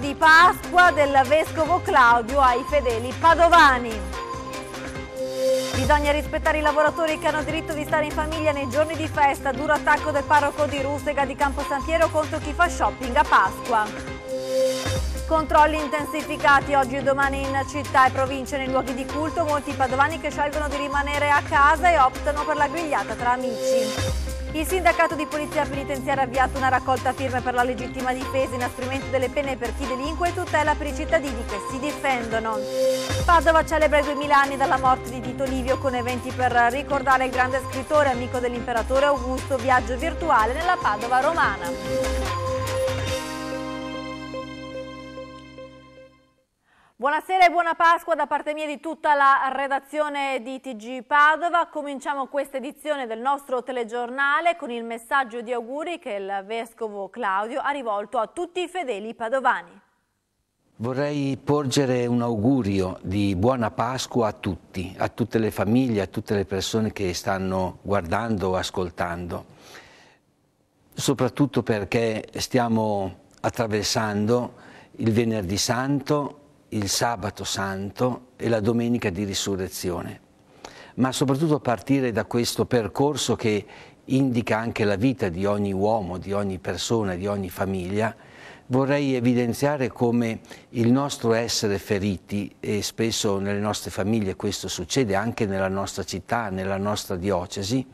di Pasqua del Vescovo Claudio ai fedeli padovani. Bisogna rispettare i lavoratori che hanno diritto di stare in famiglia nei giorni di festa. Duro attacco del parroco di Russega di Camposantiero contro chi fa shopping a Pasqua. Controlli intensificati oggi e domani in città e province nei luoghi di culto. Molti padovani che scelgono di rimanere a casa e optano per la grigliata tra amici. Il sindacato di polizia penitenziaria ha avviato una raccolta firme per la legittima difesa, inasprimento delle pene per chi delinque e tutela per i cittadini che si difendono. Padova celebra i 2000 anni dalla morte di Tito Livio con eventi per ricordare il grande scrittore amico dell'imperatore Augusto, viaggio virtuale nella Padova romana. Buonasera e buona Pasqua da parte mia di tutta la redazione di TG Padova. Cominciamo questa edizione del nostro telegiornale con il messaggio di auguri che il Vescovo Claudio ha rivolto a tutti i fedeli padovani. Vorrei porgere un augurio di buona Pasqua a tutti, a tutte le famiglie, a tutte le persone che stanno guardando o ascoltando, soprattutto perché stiamo attraversando il venerdì santo il sabato santo e la domenica di risurrezione, ma soprattutto partire da questo percorso che indica anche la vita di ogni uomo, di ogni persona, di ogni famiglia, vorrei evidenziare come il nostro essere feriti, e spesso nelle nostre famiglie questo succede anche nella nostra città, nella nostra diocesi,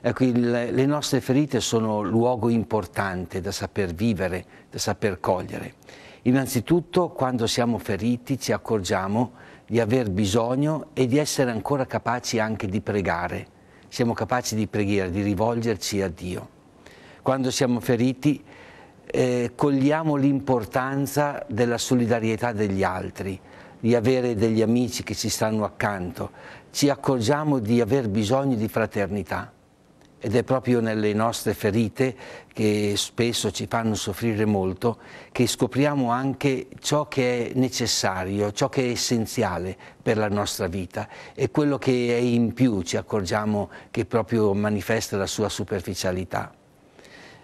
ecco, le nostre ferite sono luogo importante da saper vivere, da saper cogliere Innanzitutto quando siamo feriti ci accorgiamo di aver bisogno e di essere ancora capaci anche di pregare. Siamo capaci di preghiera, di rivolgerci a Dio. Quando siamo feriti eh, cogliamo l'importanza della solidarietà degli altri, di avere degli amici che ci stanno accanto, ci accorgiamo di aver bisogno di fraternità ed è proprio nelle nostre ferite che spesso ci fanno soffrire molto che scopriamo anche ciò che è necessario, ciò che è essenziale per la nostra vita e quello che è in più ci accorgiamo che proprio manifesta la sua superficialità.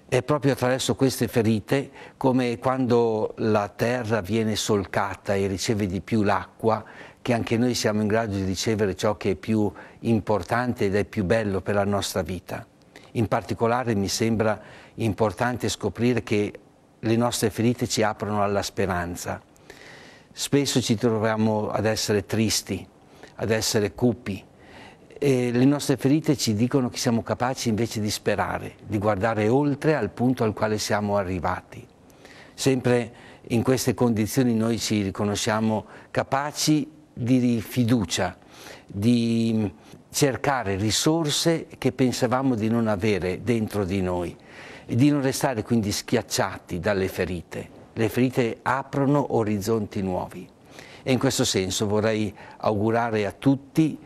È proprio attraverso queste ferite come quando la terra viene solcata e riceve di più l'acqua che anche noi siamo in grado di ricevere ciò che è più importante ed è più bello per la nostra vita. In particolare mi sembra importante scoprire che le nostre ferite ci aprono alla speranza. Spesso ci troviamo ad essere tristi, ad essere cupi. E le nostre ferite ci dicono che siamo capaci invece di sperare, di guardare oltre al punto al quale siamo arrivati. Sempre in queste condizioni noi ci riconosciamo capaci di fiducia, di cercare risorse che pensavamo di non avere dentro di noi e di non restare quindi schiacciati dalle ferite. Le ferite aprono orizzonti nuovi e in questo senso vorrei augurare a tutti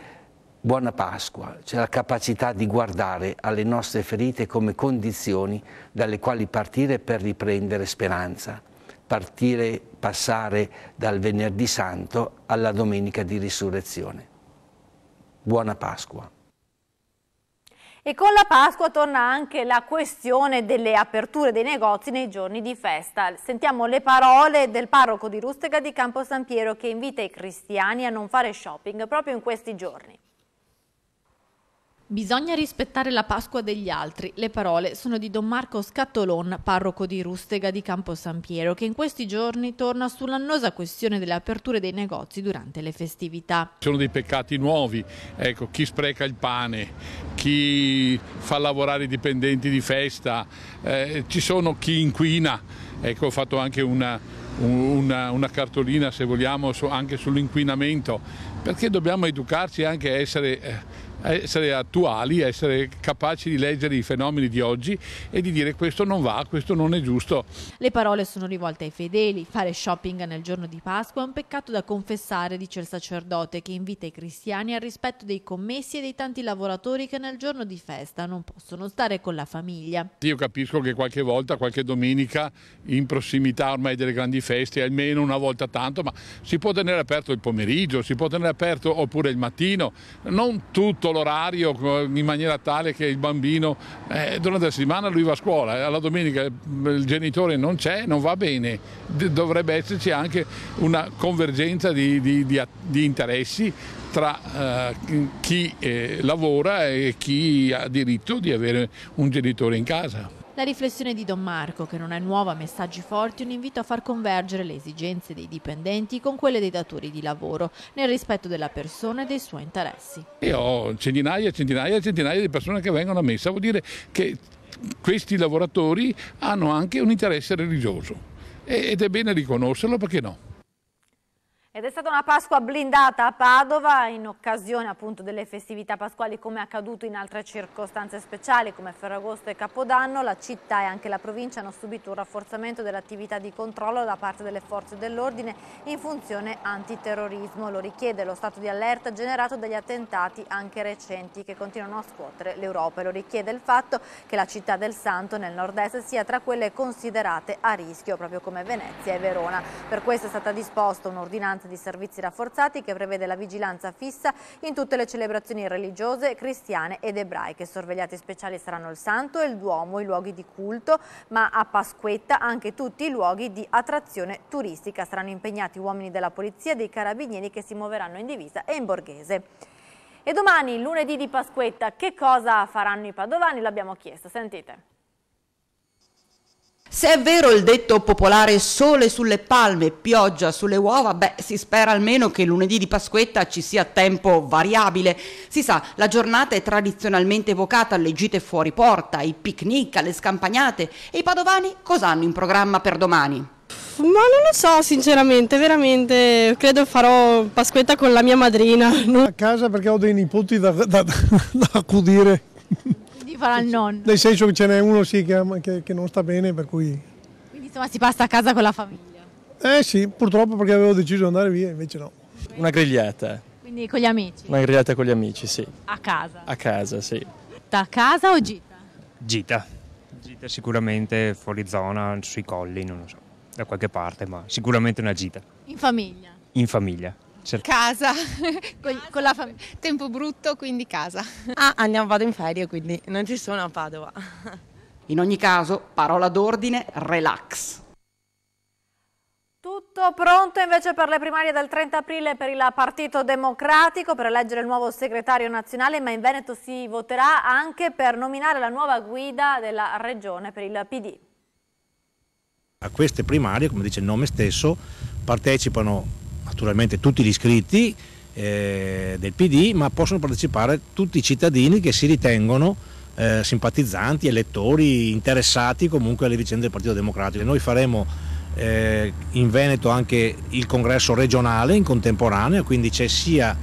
buona Pasqua, cioè la capacità di guardare alle nostre ferite come condizioni dalle quali partire per riprendere speranza partire, passare dal venerdì santo alla domenica di risurrezione. Buona Pasqua. E con la Pasqua torna anche la questione delle aperture dei negozi nei giorni di festa. Sentiamo le parole del parroco di Rustega di Campo San Piero che invita i cristiani a non fare shopping proprio in questi giorni. Bisogna rispettare la Pasqua degli altri. Le parole sono di Don Marco Scattolon, parroco di Rustega di Campo San Piero, che in questi giorni torna sull'annosa questione delle aperture dei negozi durante le festività. Sono dei peccati nuovi, ecco, chi spreca il pane, chi fa lavorare i dipendenti di festa, eh, ci sono chi inquina, ecco, ho fatto anche una, una, una, cartolina se vogliamo anche sull'inquinamento perché dobbiamo educarci anche a essere eh, essere attuali, essere capaci di leggere i fenomeni di oggi e di dire questo non va, questo non è giusto. Le parole sono rivolte ai fedeli, fare shopping nel giorno di Pasqua è un peccato da confessare, dice il sacerdote, che invita i cristiani al rispetto dei commessi e dei tanti lavoratori che nel giorno di festa non possono stare con la famiglia. Io capisco che qualche volta, qualche domenica, in prossimità ormai delle grandi feste, almeno una volta tanto, ma si può tenere aperto il pomeriggio, si può tenere aperto oppure il mattino, non tutto imposto l'orario in maniera tale che il bambino eh, durante la settimana lui va a scuola, eh, alla domenica il genitore non c'è, non va bene, dovrebbe esserci anche una convergenza di, di, di, di interessi tra eh, chi eh, lavora e chi ha diritto di avere un genitore in casa. La riflessione di Don Marco, che non è nuova, messaggi forti, un invito a far convergere le esigenze dei dipendenti con quelle dei datori di lavoro, nel rispetto della persona e dei suoi interessi. Io ho centinaia e centinaia e centinaia di persone che vengono a messa, vuol dire che questi lavoratori hanno anche un interesse religioso ed è bene riconoscerlo perché no. Ed è stata una Pasqua blindata a Padova in occasione appunto delle festività pasquali come è accaduto in altre circostanze speciali come Ferragosto e Capodanno. La città e anche la provincia hanno subito un rafforzamento dell'attività di controllo da parte delle forze dell'ordine in funzione antiterrorismo. Lo richiede lo stato di allerta generato dagli attentati anche recenti che continuano a scuotere l'Europa. Lo richiede il fatto che la città del Santo nel nord-est sia tra quelle considerate a rischio proprio come Venezia e Verona. Per questo è stata disposta un'ordinanza di servizi rafforzati che prevede la vigilanza fissa in tutte le celebrazioni religiose, cristiane ed ebraiche. Sorvegliati speciali saranno il Santo e il Duomo, i luoghi di culto, ma a Pasquetta anche tutti i luoghi di attrazione turistica. Saranno impegnati uomini della polizia e dei carabinieri che si muoveranno in divisa e in borghese. E domani, lunedì di Pasquetta, che cosa faranno i padovani? L'abbiamo chiesto, sentite. Se è vero il detto popolare sole sulle palme, pioggia sulle uova, beh, si spera almeno che lunedì di Pasquetta ci sia tempo variabile. Si sa, la giornata è tradizionalmente evocata alle gite fuori porta, ai picnic, alle scampagnate. E i padovani cosa hanno in programma per domani? Ma non lo so sinceramente, veramente, credo farò Pasquetta con la mia madrina. A casa perché ho dei nipoti da, da, da accudire farà il nonno. Nel senso che ce n'è uno sì, che, che, che, non sta bene, per cui... Quindi insomma si passa a casa con la famiglia. Eh sì, purtroppo perché avevo deciso di andare via, invece no. Una grigliata. Quindi con gli amici? Una grigliata con gli amici, sì. A casa? A casa, sì. Da casa o gita? Gita. Gita sicuramente fuori zona, sui colli, non lo so, da qualche parte, ma sicuramente una gita. In famiglia? In famiglia. Cer- casa, con, con, la famiglia. Tempo brutto, quindi casa. Ah, andiamo, vado in ferie, quindi non ci sono a Padova. In ogni caso, parola d'ordine, relax. Tutto pronto invece per le primarie del 30 aprile per il Partito Democratico per eleggere il nuovo segretario nazionale, ma in Veneto si voterà anche per nominare la nuova guida della regione per il PD. A queste primarie, come dice il nome stesso, partecipano naturalmente tutti gli iscritti eh, del PD, ma possono partecipare tutti i cittadini che si ritengono eh, simpatizzanti, elettori, interessati comunque alle vicende del Partito Democratico. Noi faremo eh, in Veneto anche il congresso regionale in contemporanea, quindi c'è sia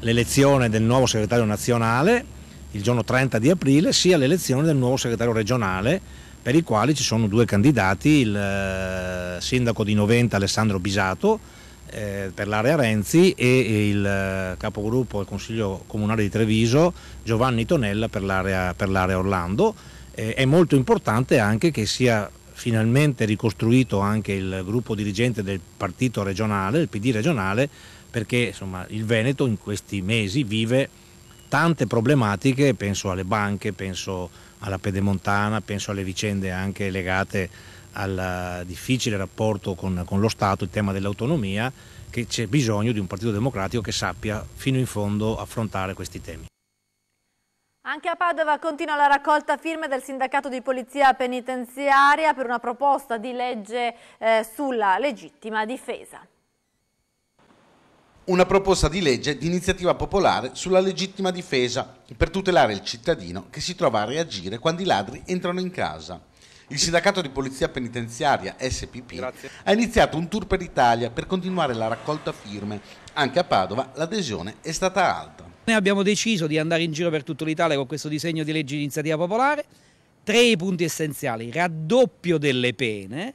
l'elezione del nuovo segretario nazionale il giorno 30 di aprile, sia l'elezione del nuovo segretario regionale per i quali ci sono due candidati, il eh, sindaco di Noventa Alessandro Bisato eh, per l'area Renzi e il eh, capogruppo del Consiglio Comunale di Treviso Giovanni Tonella per l'area, per l'area Orlando. Eh, è molto importante anche che sia finalmente ricostruito anche il gruppo dirigente del partito regionale, il PD regionale, perché insomma, il Veneto in questi mesi vive tante problematiche, penso alle banche, penso alla pedemontana, penso alle vicende anche legate al difficile rapporto con, con lo Stato, il tema dell'autonomia, che c'è bisogno di un partito democratico che sappia fino in fondo affrontare questi temi. Anche a Padova continua la raccolta firme del sindacato di polizia penitenziaria per una proposta di legge eh, sulla legittima difesa una proposta di legge di iniziativa popolare sulla legittima difesa per tutelare il cittadino che si trova a reagire quando i ladri entrano in casa. Il sindacato di polizia penitenziaria SPP Grazie. ha iniziato un tour per l'Italia per continuare la raccolta firme. Anche a Padova l'adesione è stata alta. Noi abbiamo deciso di andare in giro per tutta l'Italia con questo disegno di legge di iniziativa popolare. Tre punti essenziali, raddoppio delle pene,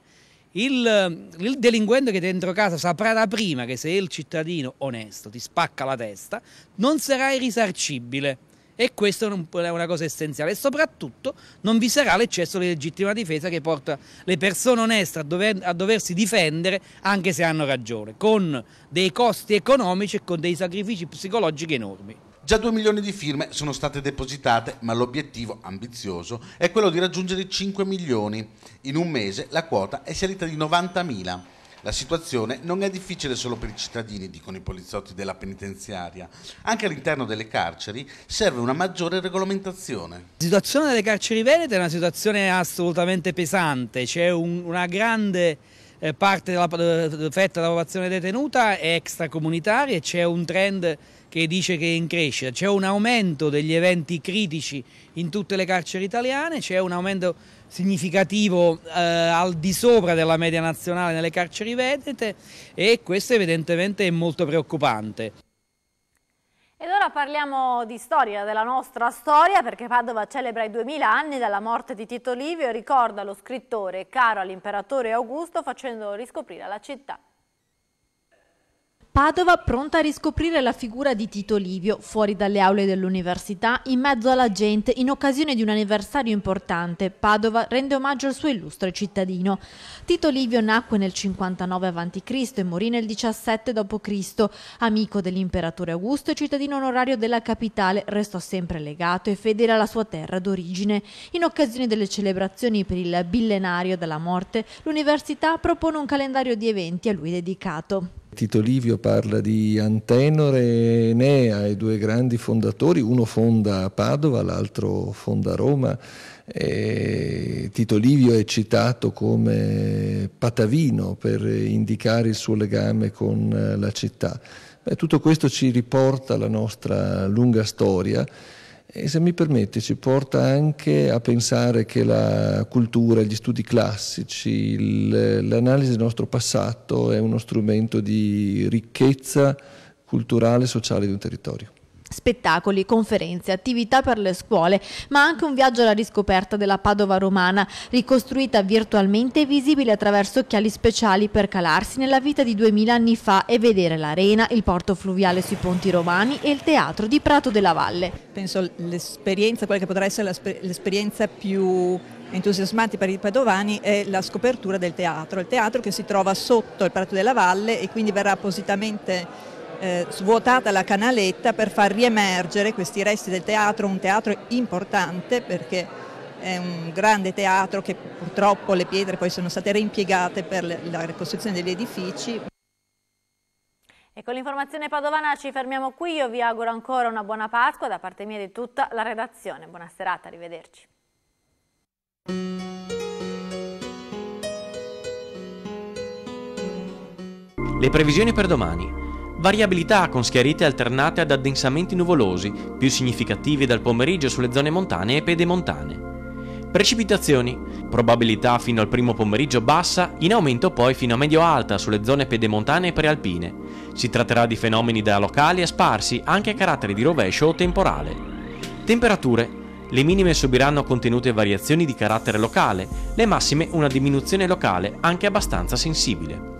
il, ehm, il, delinquente che è dentro casa saprà da prima che se il cittadino onesto ti spacca la testa, non sarai risarcibile. E questa è una cosa essenziale. E soprattutto non vi sarà l'eccesso di legittima difesa che porta le persone oneste a, dover, a doversi difendere anche se hanno ragione, con dei costi economici e con dei sacrifici psicologici enormi. Già 2 milioni di firme sono state depositate, ma l'obiettivo ambizioso è quello di raggiungere 5 milioni. In un mese la quota è salita di 90 mila. La situazione non è difficile solo per i cittadini, dicono i poliziotti della penitenziaria. Anche all'interno delle carceri serve una maggiore regolamentazione. La situazione delle carceri venete è una situazione assolutamente pesante, c'è un, una grande eh, parte della eh, fetta della popolazione detenuta è extracomunitaria e c'è un trend che dice che è in crescita, c'è un aumento degli eventi critici in tutte le carceri italiane, c'è un aumento significativo eh, al di sopra della media nazionale nelle carceri vedete e questo evidentemente è molto preoccupante. Ed ora parliamo di storia, della nostra storia, perché Padova celebra i 2000 anni dalla morte di Tito Livio e ricorda lo scrittore caro all'imperatore Augusto facendolo riscoprire la città. Padova pronta a riscoprire la figura di Tito Livio fuori dalle aule dell'università, in mezzo alla gente, in occasione di un anniversario importante. Padova rende omaggio al suo illustre cittadino. Tito Livio nacque nel 59 a.C. e morì nel 17 d.C. Amico dell'imperatore Augusto e cittadino onorario della capitale, restò sempre legato e fedele alla sua terra d'origine. In occasione delle celebrazioni per il billenario della morte, l'università propone un calendario di eventi a lui dedicato. Tito Livio parla di Antenore e Enea, i due grandi fondatori, uno fonda a Padova, l'altro fonda a Roma. E Tito Livio è citato come patavino per indicare il suo legame con eh, la città. Beh, tutto questo ci riporta alla nostra lunga storia e se mi permette ci porta anche a pensare che la cultura, gli studi classici, l'analisi del nostro passato è uno strumento di ricchezza culturale e sociale di un territorio spettacoli, conferenze, attività per le scuole, ma anche un viaggio alla riscoperta della Padova romana, ricostruita virtualmente e visibile attraverso occhiali speciali per calarsi nella vita di duemila anni fa e vedere l'arena, il porto fluviale sui ponti romani e il teatro di Prato della Valle. Penso l'esperienza, quella che potrà essere l'esperienza più entusiasmante per i padovani è la scopertura del teatro, il teatro che si trova sotto il Prato della Valle e quindi verrà appositamente eh, svuotata la canaletta per far riemergere questi resti del teatro, un teatro importante perché è un grande teatro che purtroppo le pietre poi sono state reimpiegate per la ricostruzione degli edifici. E con l'informazione padovana ci fermiamo qui, io vi auguro ancora una buona Pasqua da parte mia e di tutta la redazione. Buona serata, arrivederci. Le previsioni per domani. Variabilità con schiarite alternate ad addensamenti nuvolosi, più significativi dal pomeriggio sulle zone montane e pedemontane. Precipitazioni. Probabilità fino al primo pomeriggio bassa, in aumento poi fino a medio-alta sulle zone pedemontane e prealpine. Si tratterà di fenomeni da locali a sparsi, anche a carattere di rovescio o temporale. Temperature. Le minime subiranno contenute variazioni di carattere locale, le massime una diminuzione locale, anche abbastanza sensibile.